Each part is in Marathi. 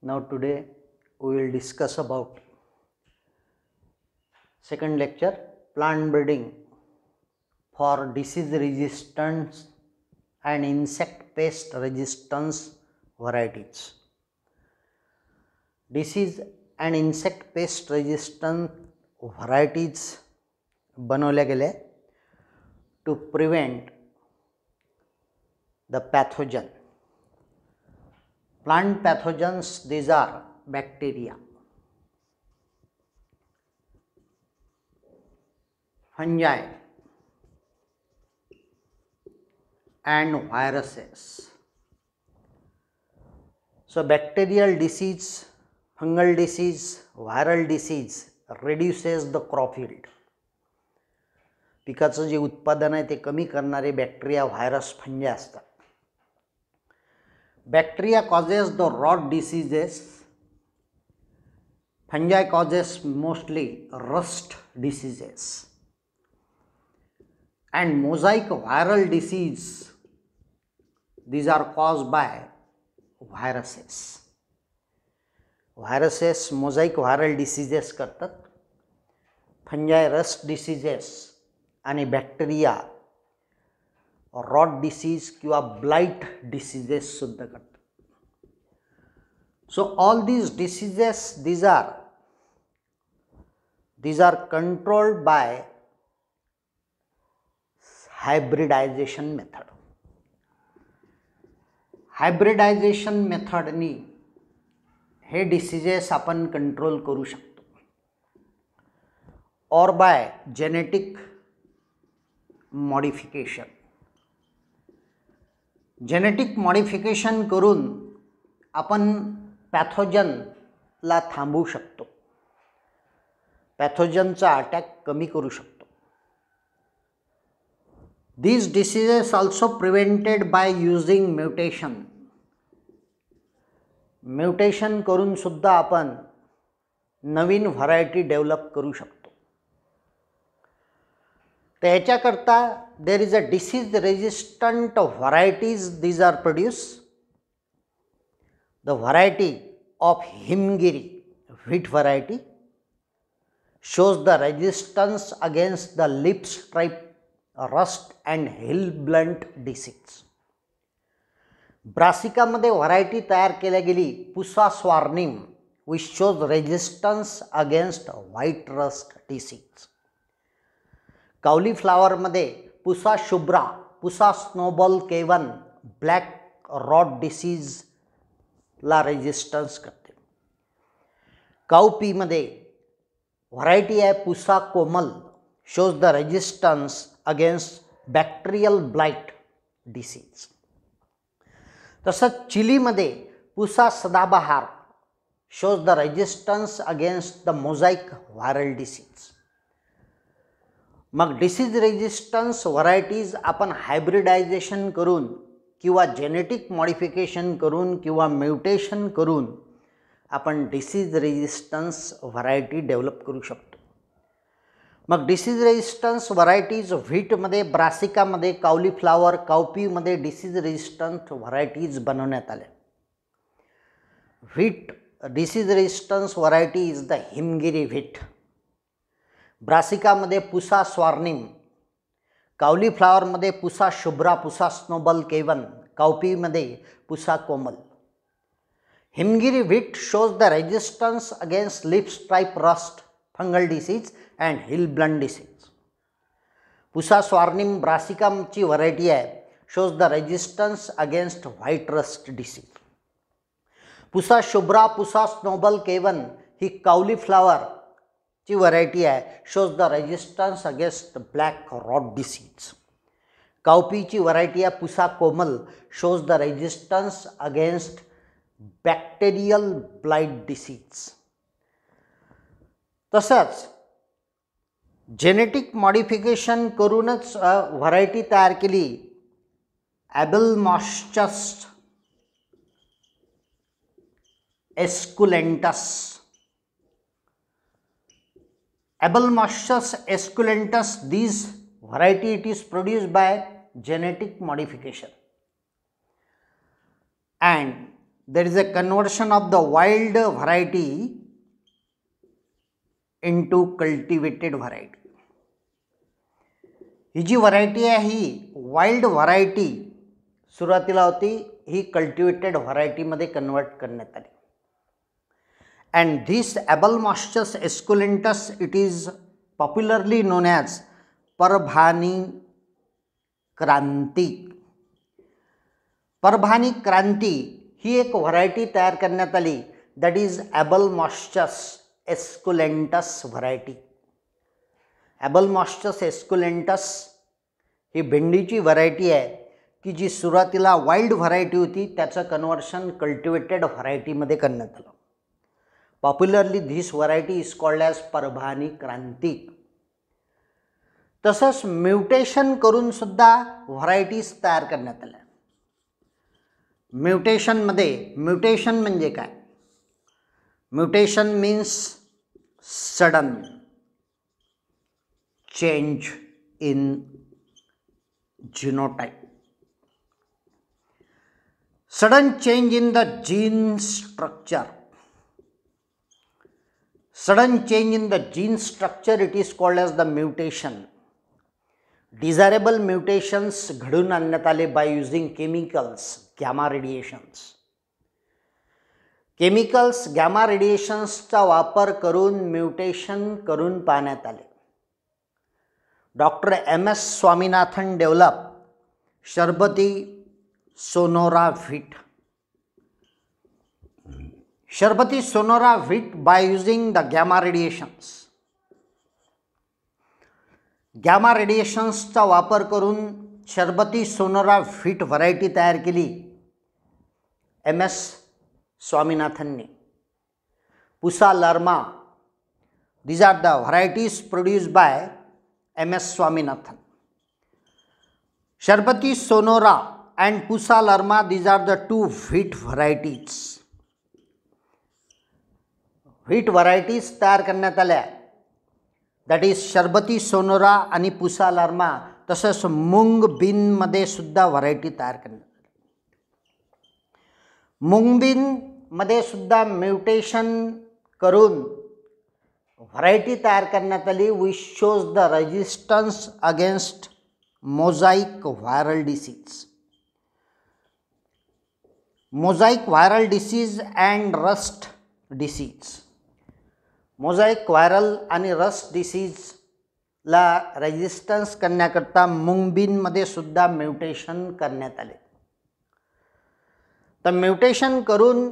Now today we will discuss about second lecture plant breeding for disease resistance and insect pest resistance varieties. Disease and insect pest resistant varieties बनवल्या गेल्या to prevent the pathogen plant pathogens these are bacteria fungi and viruses so bacterial disease fungal disease viral disease reduces the crop yield पिकाचं जे उत्पादन आहे ते कमी करणारे बॅक्टेरिया व्हायरस फंजे असतात Bacteria causes the rot diseases. Fungi causes mostly rust diseases. And mosaic viral disease. These are caused by viruses. Viruses, mosaic viral diseases, kartat fungi rust diseases आणि बॅक्टेरिया रॉट डिसीज कि ब्लाइट डिसीजेस सुधा करते so all these diseases these are these are controlled by hybridization method hybridization मेथडनी हे डिसीजेस अपन कंट्रोल करू शको or by genetic modification genetic modification करून आपण पॅथोजनला थांबवू शकतो पॅथोजनचा अटॅक कमी करू शकतो these diseases also prevented by using mutation mutation करूनसुद्धा आपण नवीन व्हरायटी डेव्हलप करू शकतो तर ह्याच्याकरता there is a disease resistant varieties these are produce the variety of Himgiri wheat variety shows the resistance against the leaf stripe rust and hill bunt diseases ब्रासिकामध्ये व्हरायटी तयार केल्या गेली Pusa Swarnim which shows resistance against white rust disease कावलीफ्लावरमध्ये Pusa Shubhra Pusa Snowball K one black rod डिसीजला resistance करते काउपीमध्ये व्हरायटी आहे Pusa Komal shows the resistance against bacterial blight disease तसंच चिलीमध्ये Pusa Sadabahar shows the resistance against the mosaic viral disease मग डिसीज रेजिस्टन्स व्हरायटीज आपण हायब्रिडायझेशन करून किंवा जेनेटिक मॉडिफिकेशन करून किंवा म्युटेशन करून आपण डिसीज रेजिस्टन्स व्हरायटी डेव्हलप करू शकतो मग डिसीज रेजिस्टन्स व्हरायटीज व्हीटमध्ये ब्रासिकामध्ये काउलीफ्लावर काउपीमध्ये डिसीज रेजिस्टन्स व्हरायटीज बनवण्यात आल्या wheat disease resistance variety is the Himgiri wheat ब्रासिकामध्ये पुसा स्वार्निम कावली फ्लावरमध्ये पुसा शुभ्रा पुसा स्नोबल केवन काउपीमध्ये Pusa Komal Himgiri wheat shows the resistance against leaf stripe rust fungal disease and hill bunt disease Pusa Swarnim ब्रासिकामची व्हरायटी आहे shows the resistance against white rust disease Pusa Shubhra Pusa Snowball K one he Kavali cauliflower जी व्हरायटी आहे shows the resistance against black rot disease काउपीची व्हरायटी आहे Pusa Komal shows the resistance against bacterial blight disease तसंच जेनेटिक मॉडिफिकेशन करूनच व्हरायटी तयार केली Abel esculentus Abelmoschus esculentus, these variety it is produced by genetic modification. And there is a conversion of the wild variety into cultivated variety. ही जी व्हरायटी आहे ही वाईल्ड व्हरायटी सुरुवातीला होती ही कल्टिवेटेड व्हरायटीमध्ये कन्वर्ट करण्यात आली and this Abelmoschus esculentus it is popularly known as Parbhani क्रांती परभानी क्रांती ही एक व्हरायटी तयार करण्यात आली that is Abelmoschus esculentus variety Abelmoschus esculentus ही भेंडीची व्हरायटी आहे की जी सुरुवातीला वाईल्ड व्हरायटी होती त्याचं कन्व्हर्शन कल्टिवेटेड व्हरायटीमध्ये करण्यात आलं popularly this variety is called as Parbhani Kranti तसंच म्युटेशन करून सुद्धा व्हरायटीज तयार करण्यात आल्या म्युटेशनमध्ये म्युटेशन म्हणजे काय mutation means sudden change in genotype sudden change in the gene structure sudden change in the genes structure it is called as the mutation. Desirable mutations घडून आणण्यात आले by using chemicals gamma radiations chemicals gamma रेडिएशन्सचा वापर करून म्युटेशन करून पाहण्यात आले doctor M S Swaminathan develop Sharbati Sonora wheat Sharbati Sonora wheat by using the gamma radiations. Gamma रेडिएशन्सचा वापर करून शरबती सोनोरा व्हीट व्हरायटी तयार केली एम एस स्वामीनाथनने Pusa Lerma these are the varieties produce by M S Swaminathan Sharbati Sonora and Pusa Lerma these are the two wheat varieties wheat varieties तयार करण्यात आल्या दॅट इज शरबती सोनोरा आणि पुसा लार्मा तसंच मुंग बीनमध्ये सुद्धा व्हरायटी तयार करण्यात आली मुंग बीनमध्ये सुद्धा म्युटेशन करून व्हरायटी तयार करण्यात आली which shows the resistance against mosaic viral disease mosaic viral disease and rust disease mosaic viral आणि रस डिसीजला रेजिस्टन्स करण्याकरता मुंगबीनमध्ये सुद्धा म्युटेशन करण्यात आले तर म्युटेशन करून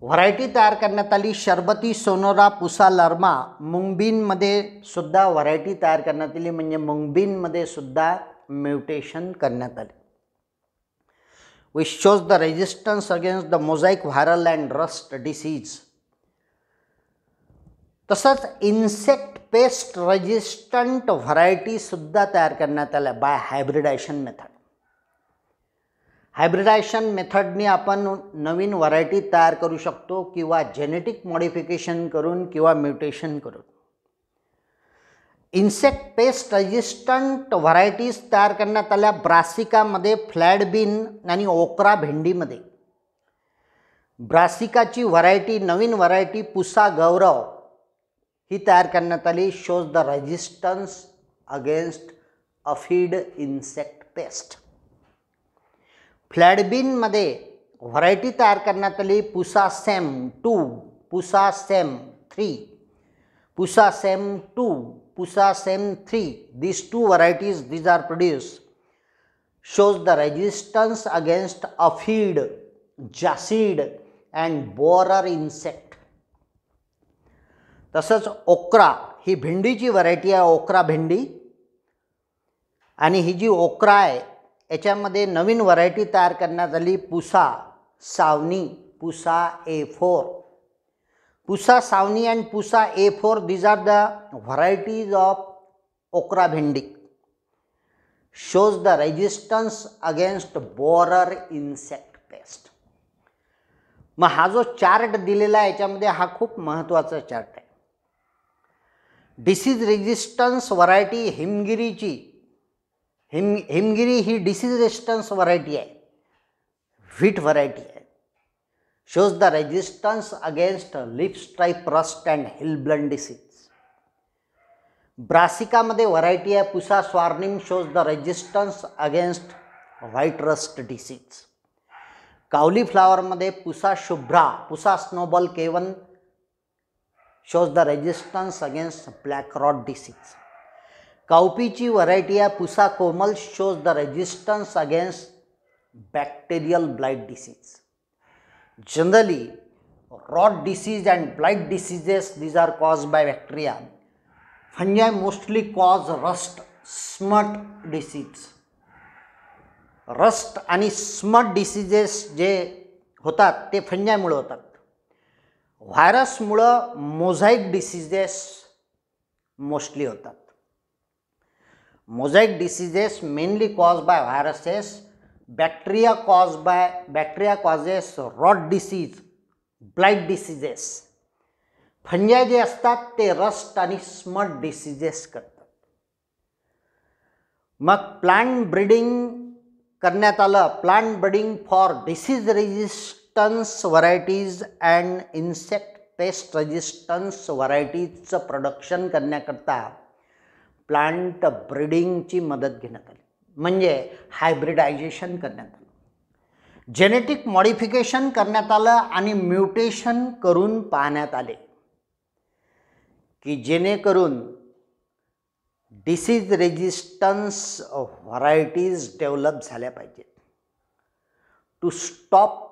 व्हरायटी तयार करण्यात आली शरबती सोनोरा पुसा लर्मा मुंगबीनमध्ये सुद्धा व्हरायटी तयार करण्यात आली म्हणजे मुंगबीनमध्ये सुद्धा म्युटेशन करण्यात आले which shows the resistance against the mosaic viral and rust disease तसंच इन्सेक्ट पेस्ट रेजिस्टंट व्हरायटीसुद्धा तयार करण्यात आल्या बाय हायब्रिडायशन मेथड हायब्रिडायशन मेथडनी आपण नवीन व्हरायटी तयार करू शकतो किंवा जेनेटिक मॉडिफिकेशन करून किंवा म्युटेशन करून इन्सेक्ट पेस्ट रेजिस्टंट व्हरायटीज तयार करण्यात आल्या ब्रासिकामध्ये फ्लॅडबीन आणि ओकरा भेंडीमध्ये ब्रासिकाची व्हरायटी नवीन variety Pusa Gaurav it arcanatally shows the resistance against a feed insect pest. Flat bean made variety tar karnatali pusa sem 2, pusa sem 3, pusa sem 2, pusa sem 3. These two varieties these are produced shows the resistance against a feed jacid and borer insect. तसंच ओक्रा ही भेंडीची व्हरायटी आहे ओक्रा भेंडी आणि ही जी ओक्रा आहे याच्यामध्ये नवीन व्हरायटी तयार करण्यात आली Pusa Sawani Pusa A four Pusa Sawani and Pusa A four these are the varieties of okra भेंडी shows the resistance against borer insect pest मग हा जो चार्ट दिलेला आहे याच्यामध्ये हा खूप महत्त्वाचा चार्ट आहे डिसीज रेझिस्टन्स व्हरायटी हिमगिरीची हिम हिमगिरी ही डिसीज रेजिस्टन्स व्हरायटी आहे व्हीट व्हरायटी आहे shows the resistance against leaf stripe rust and hill bunt disease ब्रासिकामध्ये व्हरायटी आहे Pusa Swarnim shows the resistance against white rust disease कावली फ्लावरमध्ये Pusa Shubhra Pusa Snowball K one shows the resistance against black rot disease. Cowpea variety Pusa komal shows the resistance against bacterial blight disease. Generally, rot disease and blight diseases these are caused by bacteria. Fungi mostly cause rust, smut disease. Rust smut smut diseases, je होतात ते फंजायमुळे होतात व्हायरसमुळं मोझाईक डिसिजेस मोस्टली होतात mosaic diseases mainly cause by viruses bacteria cause by bacteria causes rot disease blight diseases fungi जे असतात ते रस्ट आणि स्मट डिसिजेस करतात मग प्लांट ब्रिडिंग करण्यात आलं plant breeding for disease resist resistance varieties and insect pest resistance व्हरायटीजचं प्रोडक्शन करण्याकरता प्लांट ब्रिडिंगची मदत घेण्यात आली म्हणजे हायब्रिडायझेशन करण्यात आलं जेनेटिक मॉडिफिकेशन करण्यात आलं आणि म्युटेशन करून पाहण्यात आले की जेणेकरून डिसीज रेजिस्टन्स व्हरायटीज डेव्हलप झाल्या पाहिजेत to stop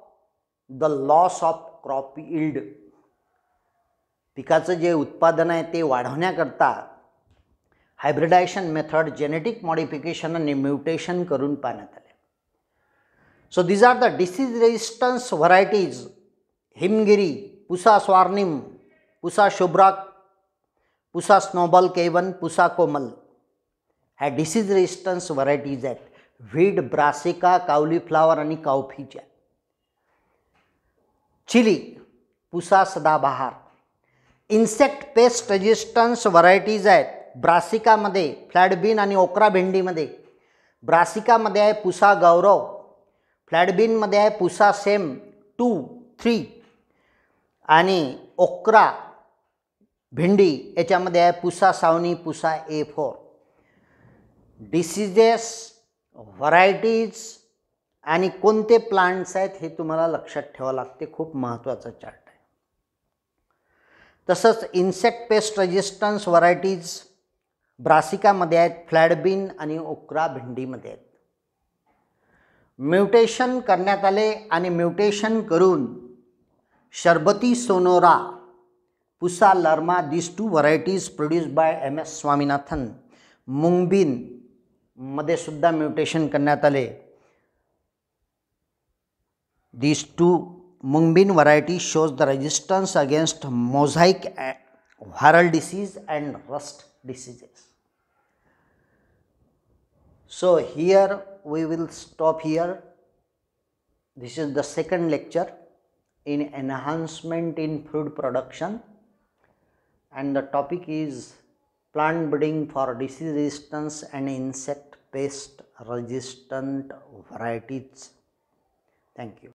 the loss of crop yield पिकाचं जे उत्पादन आहे ते वाढवण्याकरता हायब्रिडायशन मेथड जेनेटिक मॉडिफिकेशन आणि म्युटेशन करून पाहण्यात आले so these are the disease resistance varieties Himgiri Pusa Swarnim Pusa Shubhra Pusa Snowball K one Pusa Komal ह्या डिसीज रेजिस्टन्स व्हरायटीज आहेत व्हीड ब्रासिका काउलीफ्लावर फ्लावर आणि काउफीच्या चिली पुसा सदाबहार इन्सेक्ट पेस्ट रेजिस्टन्स व्हरायटीज आहेत ब्रासिकामध्ये फ्लॅडबीन आणि ओकरा भेंडीमध्ये ब्रासिकामध्ये आहे पुसा गौरव फ्लॅडबीनमध्ये आहे पुसा सेम टू थ्री आणि ओकरा भेंडी याच्यामध्ये आहे Pusa Sawani Pusa A four diseases varieties आणि कोणते प्लांट्स आहेत हे तुम्हाला लक्षात ठेवावं लागते खूप महत्त्वाचा चार्ट आहे तसंच इन्सेक्ट पेस्ट रेजिस्टन्स व्हरायटीज ब्रासिकामध्ये आहेत फ्लॅडबीन आणि ओक्रा भेंडीमध्ये आहेत म्युटेशन करण्यात आले आणि म्युटेशन करून Sharbati Sonora Pusa Lerma this two varieties produce by M S Swaminathan मुंगबीनमध्ये सुद्धा म्युटेशन करण्यात आले These two Mungbin varieties shows the resistance against mosaic eh, viral disease and rust diseases. So, here we will stop here. This is the second lecture in enhancement in food production and the topic is plant breeding for disease resistance and insect pest resistant varieties. Thank you.